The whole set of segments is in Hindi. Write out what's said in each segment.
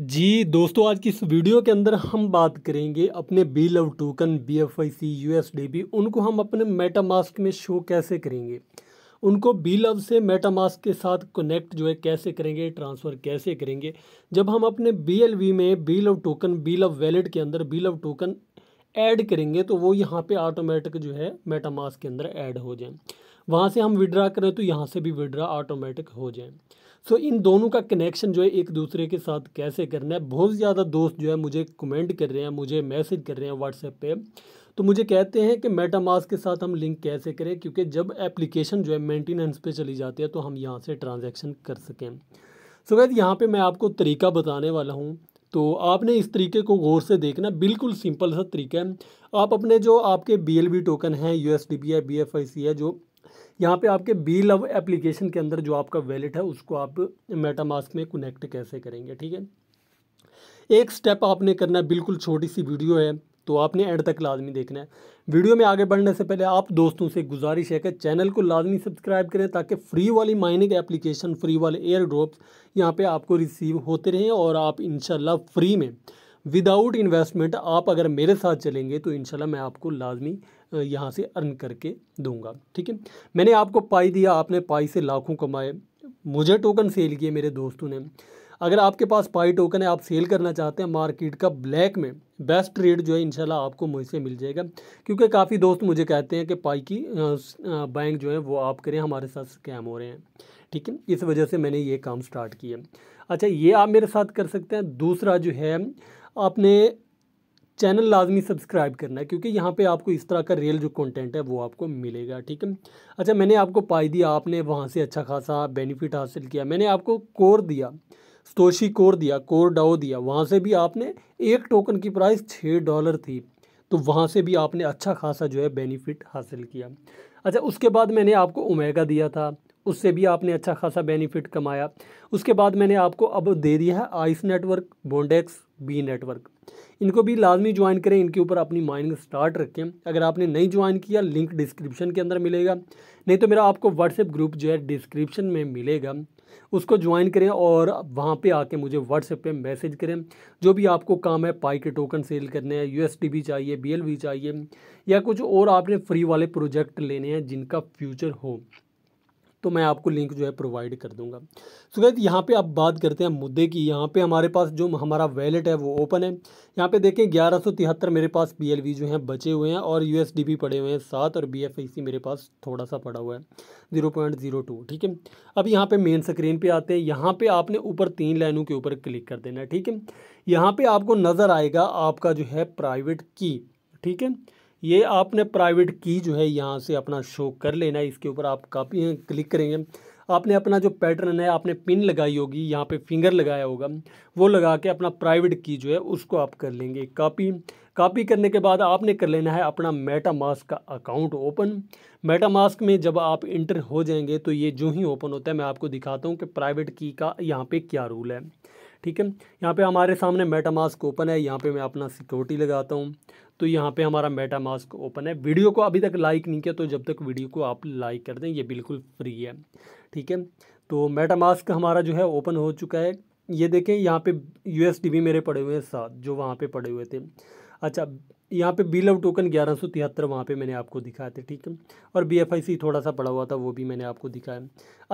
जी दोस्तों आज की इस वीडियो के अंदर हम बात करेंगे अपने B love token B F I C U S D B उनको हम अपने मेटामास्क में शो कैसे करेंगे उनको बी लव से मेटामास्क के साथ कनेक्ट जो है कैसे करेंगे ट्रांसफ़र कैसे करेंगे जब हम अपने बी एल वी में B love token B love wallet के अंदर बी लव टोकन ऐड करेंगे तो वो यहाँ पे ऑटोमेटिक जो है मेटामास्क के अंदर ऐड हो जाए वहाँ से हम विड्रा करें तो यहाँ से भी विड्रा ऑटोमेटिक हो जाए सो इन दोनों का कनेक्शन जो है एक दूसरे के साथ कैसे करना है बहुत ज़्यादा दोस्त जो है मुझे कमेंट कर रहे हैं मुझे मैसेज कर रहे हैं व्हाट्सएप पे तो मुझे कहते हैं कि मेटामास के साथ हम लिंक कैसे करें क्योंकि जब एप्लीकेशन जो है मेंटेनेंस पे चली जाती है तो हम यहाँ से ट्रांजेक्शन कर सकें सो so, यहाँ पर मैं आपको तरीका बताने वाला हूँ तो आपने इस तरीके को गौर से देखना बिल्कुल सिंपल सा तरीका है आप अपने जो आपके बी टोकन हैं यू एस बी है जो यहाँ पे आपके बी लव एप्लीकेशन के अंदर जो आपका वैलेट है उसको आप मेटामास्क में कनेक्ट कैसे करेंगे ठीक है एक स्टेप आपने करना है बिल्कुल छोटी सी वीडियो है तो आपने एंड तक लाजमी देखना है वीडियो में आगे बढ़ने से पहले आप दोस्तों से गुजारिश है कि चैनल को लाजमी सब्सक्राइब करें ताकि फ्री वाली माइनिंग एप्लीकेशन फ्री वाले एयर ड्रॉप्स यहाँ पे आपको रिसीव होते रहें और आप इनशाला फ्री में विदाउट इन्वेस्टमेंट आप अगर मेरे साथ चलेंगे तो इनशाला मैं आपको लाजमी यहाँ से अर्न करके दूंगा ठीक है मैंने आपको पाई दिया आपने पाई से लाखों कमाए मुझे टोकन सेल किए मेरे दोस्तों ने अगर आपके पास पाई टोकन है आप सेल करना चाहते हैं मार्केट का ब्लैक में बेस्ट रेट जो है इंशाल्लाह आपको मुझसे मिल जाएगा क्योंकि काफ़ी दोस्त मुझे कहते हैं कि पाई की बैंक जो है वो आप करें हमारे साथ स्कैम हो रहे हैं ठीक है इस वजह से मैंने ये काम स्टार्ट किया अच्छा ये आप मेरे साथ कर सकते हैं दूसरा जो है आपने चैनल लाजमी सब्सक्राइब करना है क्योंकि यहाँ पे आपको इस तरह का रियल जो कंटेंट है वो आपको मिलेगा ठीक है अच्छा मैंने आपको पाई दिया आपने वहाँ से अच्छा खासा बेनिफिट हासिल किया मैंने आपको कोर दिया स्तोशी कोर दिया कोर डाओ दिया वहाँ से भी आपने एक टोकन की प्राइस छः डॉलर थी तो वहाँ से भी आपने अच्छा खासा जो है बेनिफिट हासिल किया अच्छा उसके बाद मैंने आपको ओमेगा दिया था उससे भी आपने अच्छा खासा बेनिफिट कमाया उसके बाद मैंने आपको अब दे दिया है ice network Bondex B network इनको भी लाजमी ज्वाइन करें इनके ऊपर अपनी माइनिंग स्टार्ट रखें अगर आपने नहीं ज्वाइन किया लिंक डिस्क्रिप्शन के अंदर मिलेगा नहीं तो मेरा आपको व्हाट्सएप ग्रुप जो है डिस्क्रिप्शन में मिलेगा उसको ज्वाइन करें और वहाँ पे आके मुझे व्हाट्सएप पे मैसेज करें जो भी आपको काम है पाई के टोकन सेल करने हैं टी भी चाहिए बीएलवी चाहिए या कुछ और आपने फ्री वाले प्रोजेक्ट लेने हैं जिनका फ्यूचर हो तो मैं आपको लिंक जो है प्रोवाइड कर दूंगा सो गैस यहाँ पे आप बात करते हैं मुद्दे की यहाँ पे हमारे पास जो हमारा वैलेट है वो ओपन है यहाँ पे देखें ग्यारह मेरे पास पी जो है बचे हुए हैं और यू भी पड़े हुए हैं सात और बी मेरे पास थोड़ा सा पड़ा हुआ है ज़ीरो ठीक है अब यहाँ पर मेन स्क्रीन पर आते हैं यहाँ पर आपने ऊपर तीन लाइनों के ऊपर क्लिक कर देना है ठीक है यहाँ पर आपको नज़र आएगा आपका जो है प्राइवेट की ठीक है ये आपने प्राइवेट की जो है यहाँ से अपना शो कर लेना है इसके ऊपर आप कापी क्लिक करेंगे आपने अपना जो पैटर्न है आपने पिन लगाई होगी यहाँ पे फिंगर लगाया होगा वो लगा के अपना प्राइवेट की जो है उसको आप कर लेंगे कॉपी कॉपी करने के बाद आपने कर लेना है अपना मेटा मास्क का अकाउंट ओपन मेटा मास्क में जब आप इंटर हो जाएंगे तो ये जो ही ओपन होता है मैं आपको दिखाता हूँ कि प्राइवेट की का यहाँ पर क्या रूल है ठीक है यहाँ पर हमारे सामने मेटा मास्क ओपन है यहाँ पर मैं अपना सिक्योरिटी लगाता हूँ तो यहाँ पे हमारा मेटा मास्क ओपन है वीडियो को अभी तक लाइक नहीं किया तो जब तक वीडियो को आप लाइक कर दें ये बिल्कुल फ्री है ठीक है तो मेटा मास्क हमारा जो है ओपन हो चुका है ये देखें यहाँ पे यू भी मेरे पड़े हुए हैं साथ जो वहाँ पे पड़े हुए थे अच्छा यहाँ पे बिल टोकन ग्यारह सौ तिहत्तर वहाँ पर मैंने आपको दिखाए थे ठीक है और बी एफ आई सी थोड़ा सा पड़ा हुआ था वो भी मैंने आपको दिखाया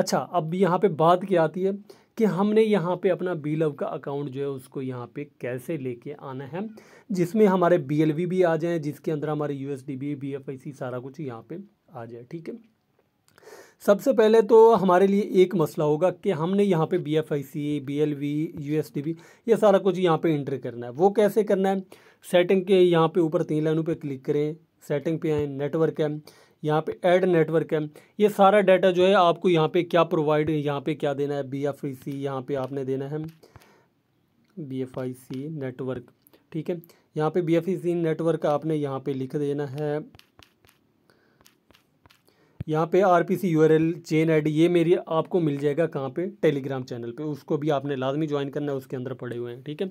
अच्छा अब यहाँ पर बात क्या आती है कि हमने यहाँ पे अपना बी लव का अकाउंट जो है उसको यहाँ पे कैसे लेके आना है जिसमें हमारे बी एल वी भी आ जाए जिसके अंदर हमारे U S D B B F I C सारा कुछ यहाँ पे आ जाए ठीक है सबसे पहले तो हमारे लिए एक मसला होगा कि हमने यहाँ पे B F I C B L V U S D B ये सारा कुछ यहाँ पे इंटर करना है वो कैसे करना है सेटिंग के यहाँ पे ऊपर तीन लाइनों पे क्लिक करें सेटिंग पे आए नेटवर्क है यहाँ पे एड नेटवर्क है ये सारा डाटा जो है आपको यहाँ पे क्या प्रोवाइड यहाँ पे क्या देना है बी एफ आई सी यहाँ पर आपने देना है B F I C network ठीक है यहाँ पे B F E C network आपने यहाँ पे लिख देना है यहाँ पे R P C U R L chain add ये मेरी आपको मिल जाएगा कहाँ पे टेलीग्राम चैनल पे उसको भी आपने लाजमी ज्वाइन करना है उसके अंदर पड़े हुए हैं ठीक है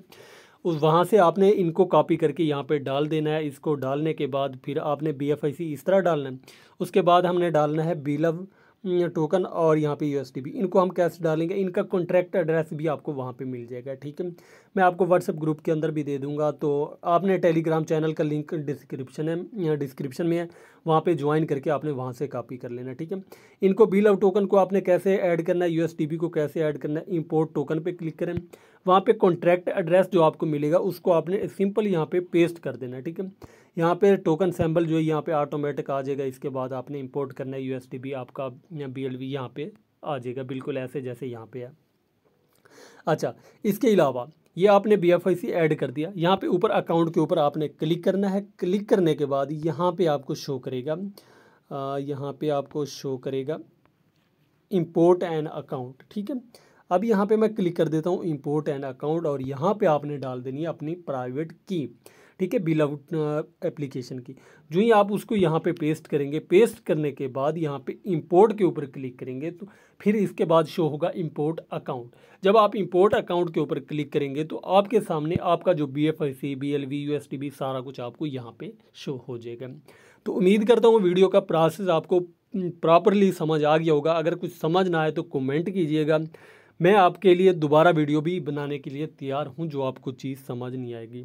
उस वहाँ से आपने इनको कॉपी करके यहाँ पे डाल देना है इसको डालने के बाद फिर आपने बी एफ आई सी इस तरह डालना है उसके बाद हमने डालना है बिलव टोकन हम्म, और यहाँ पे यूएसडी भी इनको हम कैसे डालेंगे इनका कॉन्ट्रैक्ट एड्रेस भी आपको वहाँ पे मिल जाएगा ठीक है मैं आपको व्हाट्सअप ग्रुप के अंदर भी दे दूँगा तो आपने टेलीग्राम चैनल का लिंक डिस्क्रिप्शन है डिस्क्रिप्शन में है वहाँ पे ज्वाइन करके आपने वहाँ से कॉपी कर लेना ठीक है इनको बिल ऑफ टोकन को आपने कैसे ऐड करना है यू को कैसे ऐड करना है इम्पोर्ट टोकन पर क्लिक करें वहाँ पर कॉन्ट्रैक्ट एड्रेस जो आपको मिलेगा उसको आपने सिंपल यहाँ पर पे पेस्ट कर देना ठीक है यहाँ पे टोकन सैम्बल जो है यहाँ पे ऑटोमेटिक आ जाएगा इसके बाद आपने इंपोर्ट करना है यूएसडी आपका या बी एल वी यहाँ पर आ जाएगा बिल्कुल ऐसे जैसे यहाँ पे है अच्छा इसके अलावा ये आपने B F I C add कर दिया यहाँ पे ऊपर अकाउंट के ऊपर आपने क्लिक करना है क्लिक करने के बाद यहाँ पे आपको शो करेगा यहाँ पे आपको शो करेगा इंपोर्ट एंड अकाउंट ठीक है अब यहाँ पे मैं क्लिक कर देता हूँ इंपोर्ट एंड अकाउंट और यहाँ पे आपने डाल देनी है अपनी प्राइवेट की ठीक है बिल आउट एप्लीकेशन की जो ही आप उसको यहाँ पे पेस्ट करेंगे पेस्ट करने के बाद यहाँ पे इंपोर्ट के ऊपर क्लिक करेंगे तो फिर इसके बाद शो होगा इंपोर्ट अकाउंट जब आप इंपोर्ट अकाउंट के ऊपर क्लिक करेंगे तो आपके सामने आपका जो B F I C B L V U S T B सारा कुछ आपको यहाँ पर शो हो जाएगा तो उम्मीद करता हूँ वीडियो का प्रोसेस आपको प्रॉपरली समझ आ गया होगा अगर कुछ समझ ना आए तो कमेंट कीजिएगा मैं आपके लिए दोबारा वीडियो भी बनाने के लिए तैयार हूँ जो आपको चीज़ समझ नहीं आएगी